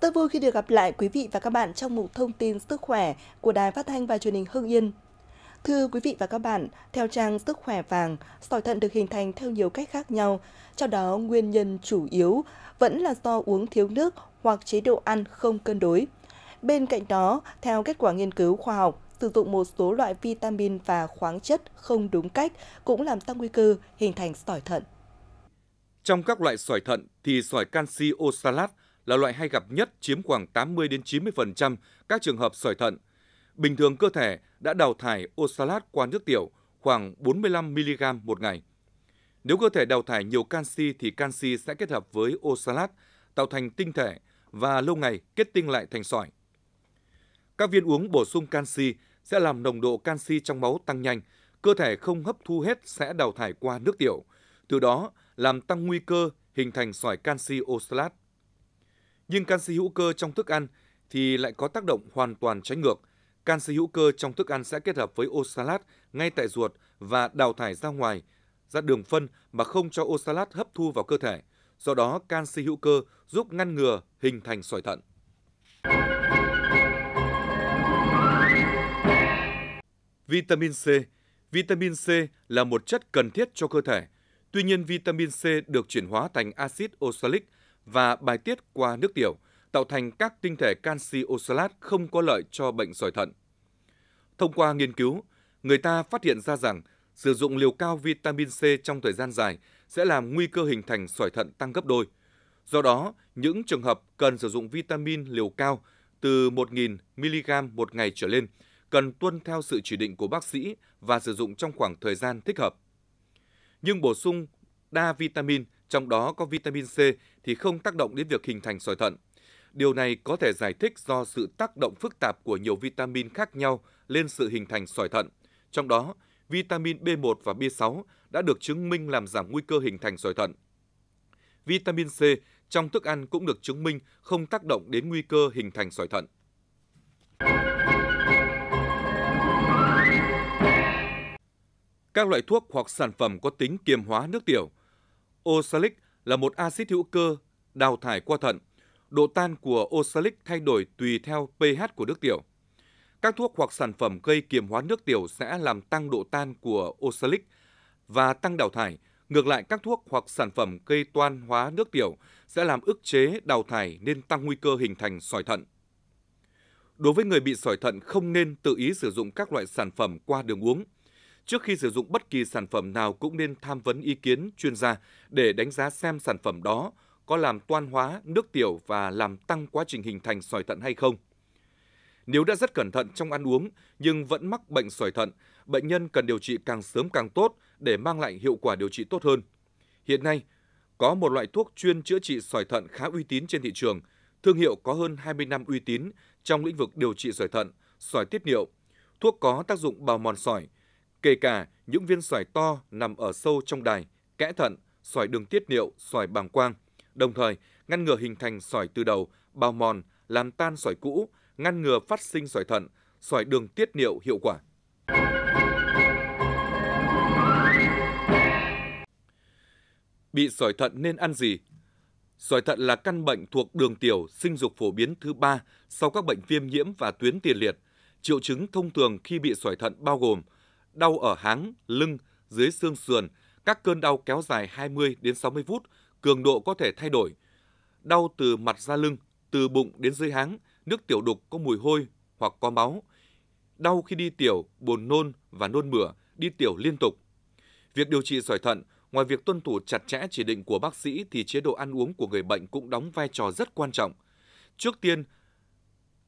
Rất vui khi được gặp lại quý vị và các bạn trong mục thông tin sức khỏe của Đài Phát thanh và Truyền hình Hưng Yên. Thưa quý vị và các bạn, theo trang Sức khỏe vàng, sỏi thận được hình thành theo nhiều cách khác nhau, trong đó nguyên nhân chủ yếu vẫn là do uống thiếu nước hoặc chế độ ăn không cân đối. Bên cạnh đó, theo kết quả nghiên cứu khoa học, sử dụng một số loại vitamin và khoáng chất không đúng cách cũng làm tăng nguy cơ hình thành sỏi thận. Trong các loại sỏi thận thì sỏi canxi oxalat – là loại hay gặp nhất chiếm khoảng 80 đến 90% các trường hợp sỏi thận. Bình thường cơ thể đã đào thải oxalat qua nước tiểu khoảng 45 mg một ngày. Nếu cơ thể đào thải nhiều canxi thì canxi sẽ kết hợp với oxalat tạo thành tinh thể và lâu ngày kết tinh lại thành sỏi. Các viên uống bổ sung canxi sẽ làm nồng độ canxi trong máu tăng nhanh, cơ thể không hấp thu hết sẽ đào thải qua nước tiểu, từ đó làm tăng nguy cơ hình thành sỏi canxi oxalat. Nhưng canxi hữu cơ trong thức ăn thì lại có tác động hoàn toàn trái ngược. Canxi hữu cơ trong thức ăn sẽ kết hợp với oxalat ngay tại ruột và đào thải ra ngoài, ra đường phân mà không cho oxalat hấp thu vào cơ thể. Do đó, canxi hữu cơ giúp ngăn ngừa hình thành sỏi thận. Vitamin C Vitamin C là một chất cần thiết cho cơ thể. Tuy nhiên, vitamin C được chuyển hóa thành axit oxalic – và bài tiết qua nước tiểu, tạo thành các tinh thể canxi oxalat không có lợi cho bệnh sỏi thận. Thông qua nghiên cứu, người ta phát hiện ra rằng sử dụng liều cao vitamin C trong thời gian dài sẽ làm nguy cơ hình thành sỏi thận tăng gấp đôi. Do đó, những trường hợp cần sử dụng vitamin liều cao từ 1.000mg một ngày trở lên cần tuân theo sự chỉ định của bác sĩ và sử dụng trong khoảng thời gian thích hợp. Nhưng bổ sung đa vitamin trong đó có vitamin C thì không tác động đến việc hình thành sỏi thận. Điều này có thể giải thích do sự tác động phức tạp của nhiều vitamin khác nhau lên sự hình thành sỏi thận. Trong đó, vitamin B1 và B6 đã được chứng minh làm giảm nguy cơ hình thành sỏi thận. Vitamin C trong thức ăn cũng được chứng minh không tác động đến nguy cơ hình thành sỏi thận. Các loại thuốc hoặc sản phẩm có tính kiềm hóa nước tiểu Oxalic là một axit hữu cơ đào thải qua thận. Độ tan của oxalic thay đổi tùy theo pH của nước tiểu. Các thuốc hoặc sản phẩm gây kiềm hóa nước tiểu sẽ làm tăng độ tan của oxalic và tăng đào thải. Ngược lại, các thuốc hoặc sản phẩm gây toan hóa nước tiểu sẽ làm ức chế đào thải nên tăng nguy cơ hình thành sỏi thận. Đối với người bị sỏi thận không nên tự ý sử dụng các loại sản phẩm qua đường uống – Trước khi sử dụng bất kỳ sản phẩm nào cũng nên tham vấn ý kiến chuyên gia để đánh giá xem sản phẩm đó có làm toan hóa nước tiểu và làm tăng quá trình hình thành sỏi thận hay không. Nếu đã rất cẩn thận trong ăn uống nhưng vẫn mắc bệnh sỏi thận, bệnh nhân cần điều trị càng sớm càng tốt để mang lại hiệu quả điều trị tốt hơn. Hiện nay, có một loại thuốc chuyên chữa trị sỏi thận khá uy tín trên thị trường, thương hiệu có hơn 20 năm uy tín trong lĩnh vực điều trị sỏi thận, sỏi tiết niệu. Thuốc có tác dụng bào mòn sỏi, kể cả những viên xoài to nằm ở sâu trong đài, kẽ thận, xoài đường tiết niệu, xoài bàng quang, đồng thời ngăn ngừa hình thành xoài từ đầu, bào mòn, làm tan xoài cũ, ngăn ngừa phát sinh xoài thận, xoài đường tiết niệu hiệu quả. Bị xoài thận nên ăn gì? Xoài thận là căn bệnh thuộc đường tiểu sinh dục phổ biến thứ ba sau các bệnh viêm nhiễm và tuyến tiền liệt. Triệu chứng thông thường khi bị xoài thận bao gồm đau ở háng, lưng, dưới xương sườn, các cơn đau kéo dài 20 đến 60 phút, cường độ có thể thay đổi. Đau từ mặt ra lưng, từ bụng đến dưới háng, nước tiểu đục có mùi hôi hoặc có máu. Đau khi đi tiểu, buồn nôn và nôn mửa, đi tiểu liên tục. Việc điều trị sỏi thận, ngoài việc tuân thủ chặt chẽ chỉ định của bác sĩ thì chế độ ăn uống của người bệnh cũng đóng vai trò rất quan trọng. Trước tiên,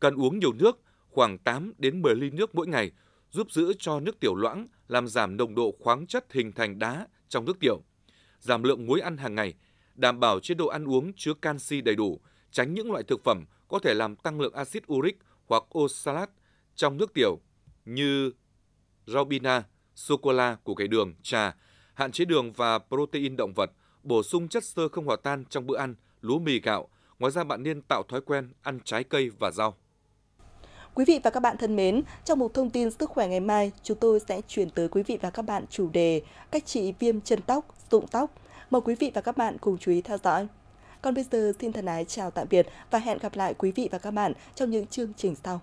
cần uống nhiều nước, khoảng 8 đến 10 ly nước mỗi ngày, giúp giữ cho nước tiểu loãng, làm giảm nồng độ khoáng chất hình thành đá trong nước tiểu, giảm lượng muối ăn hàng ngày, đảm bảo chế độ ăn uống chứa canxi đầy đủ, tránh những loại thực phẩm có thể làm tăng lượng axit uric hoặc oxalat trong nước tiểu như rau bina, sô-cô-la, củ cải đường, trà, hạn chế đường và protein động vật, bổ sung chất xơ không hòa tan trong bữa ăn, lúa mì gạo. Ngoài ra bạn nên tạo thói quen ăn trái cây và rau. Quý vị và các bạn thân mến, trong một thông tin sức khỏe ngày mai, chúng tôi sẽ chuyển tới quý vị và các bạn chủ đề cách trị viêm chân tóc, rụng tóc. Mời quý vị và các bạn cùng chú ý theo dõi. Còn bây giờ xin thân ái chào tạm biệt và hẹn gặp lại quý vị và các bạn trong những chương trình sau.